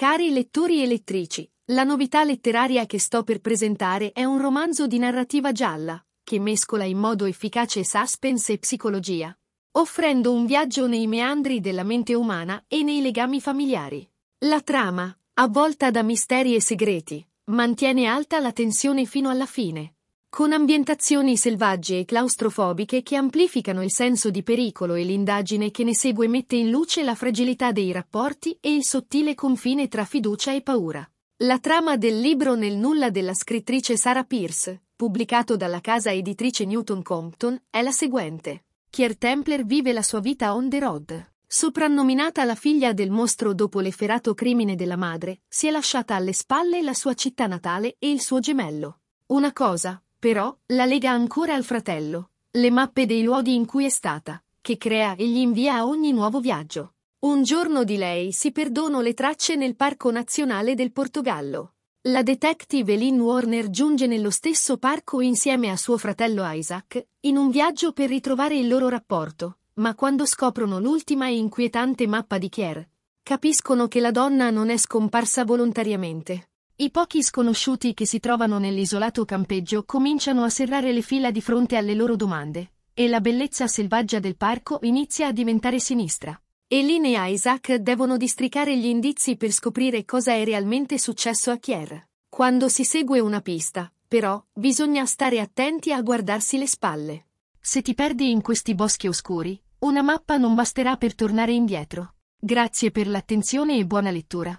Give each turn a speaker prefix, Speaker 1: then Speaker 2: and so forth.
Speaker 1: Cari lettori e lettrici, la novità letteraria che sto per presentare è un romanzo di narrativa gialla, che mescola in modo efficace suspense e psicologia, offrendo un viaggio nei meandri della mente umana e nei legami familiari. La trama, avvolta da misteri e segreti, mantiene alta la tensione fino alla fine, con ambientazioni selvagge e claustrofobiche che amplificano il senso di pericolo e l'indagine che ne segue mette in luce la fragilità dei rapporti e il sottile confine tra fiducia e paura. La trama del libro Nel nulla della scrittrice Sarah Pierce, pubblicato dalla casa editrice Newton Compton, è la seguente. Kier Templer vive la sua vita on the road. Soprannominata la figlia del mostro dopo l'efferato crimine della madre, si è lasciata alle spalle la sua città natale e il suo gemello. Una cosa, però, la lega ancora al fratello. Le mappe dei luoghi in cui è stata, che crea e gli invia a ogni nuovo viaggio. Un giorno di lei si perdono le tracce nel Parco Nazionale del Portogallo. La detective Lynn Warner giunge nello stesso parco insieme a suo fratello Isaac, in un viaggio per ritrovare il loro rapporto, ma quando scoprono l'ultima e inquietante mappa di Kier, capiscono che la donna non è scomparsa volontariamente, i pochi sconosciuti che si trovano nell'isolato campeggio cominciano a serrare le fila di fronte alle loro domande, e la bellezza selvaggia del parco inizia a diventare sinistra. Eileen e Isaac devono districare gli indizi per scoprire cosa è realmente successo a Kier. Quando si segue una pista, però, bisogna stare attenti a guardarsi le spalle. Se ti perdi in questi boschi oscuri, una mappa non basterà per tornare indietro. Grazie per l'attenzione e buona lettura.